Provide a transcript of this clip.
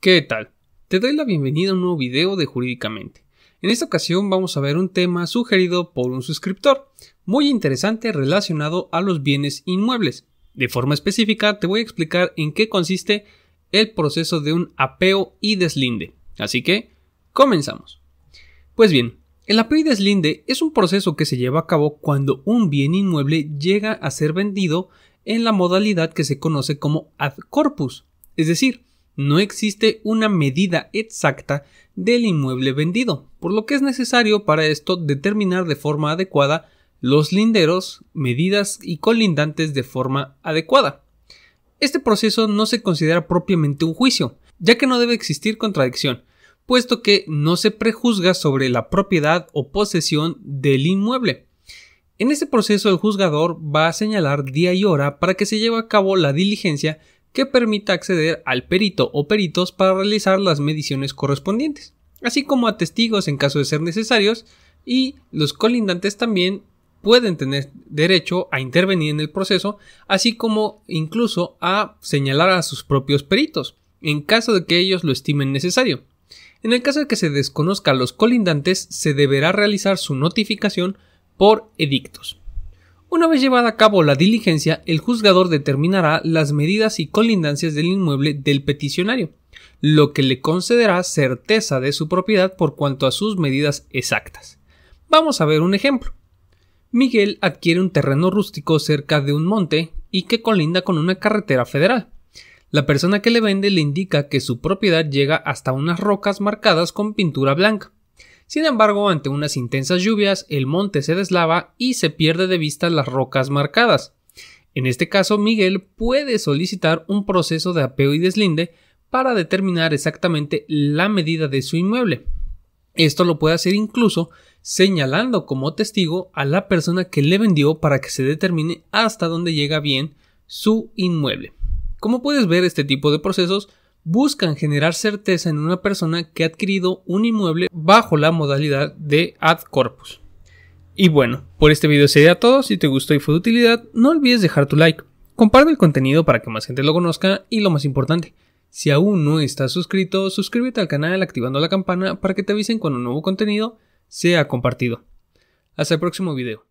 ¿Qué tal? Te doy la bienvenida a un nuevo video de Jurídicamente. En esta ocasión vamos a ver un tema sugerido por un suscriptor, muy interesante relacionado a los bienes inmuebles. De forma específica te voy a explicar en qué consiste el proceso de un apeo y deslinde. Así que, comenzamos. Pues bien, el apeo y deslinde es un proceso que se lleva a cabo cuando un bien inmueble llega a ser vendido en la modalidad que se conoce como ad corpus, es decir, no existe una medida exacta del inmueble vendido, por lo que es necesario para esto determinar de forma adecuada los linderos, medidas y colindantes de forma adecuada. Este proceso no se considera propiamente un juicio, ya que no debe existir contradicción, puesto que no se prejuzga sobre la propiedad o posesión del inmueble. En este proceso el juzgador va a señalar día y hora para que se lleve a cabo la diligencia que permita acceder al perito o peritos para realizar las mediciones correspondientes, así como a testigos en caso de ser necesarios y los colindantes también pueden tener derecho a intervenir en el proceso, así como incluso a señalar a sus propios peritos, en caso de que ellos lo estimen necesario. En el caso de que se desconozca a los colindantes, se deberá realizar su notificación por edictos. Una vez llevada a cabo la diligencia, el juzgador determinará las medidas y colindancias del inmueble del peticionario, lo que le concederá certeza de su propiedad por cuanto a sus medidas exactas. Vamos a ver un ejemplo. Miguel adquiere un terreno rústico cerca de un monte y que colinda con una carretera federal. La persona que le vende le indica que su propiedad llega hasta unas rocas marcadas con pintura blanca. Sin embargo, ante unas intensas lluvias, el monte se deslava y se pierde de vista las rocas marcadas. En este caso, Miguel puede solicitar un proceso de apeo y deslinde para determinar exactamente la medida de su inmueble. Esto lo puede hacer incluso señalando como testigo a la persona que le vendió para que se determine hasta dónde llega bien su inmueble. Como puedes ver, este tipo de procesos buscan generar certeza en una persona que ha adquirido un inmueble bajo la modalidad de ad corpus. Y bueno, por este video sería todo, si te gustó y fue de utilidad, no olvides dejar tu like, comparte el contenido para que más gente lo conozca y lo más importante, si aún no estás suscrito, suscríbete al canal activando la campana para que te avisen cuando un nuevo contenido sea compartido. Hasta el próximo video.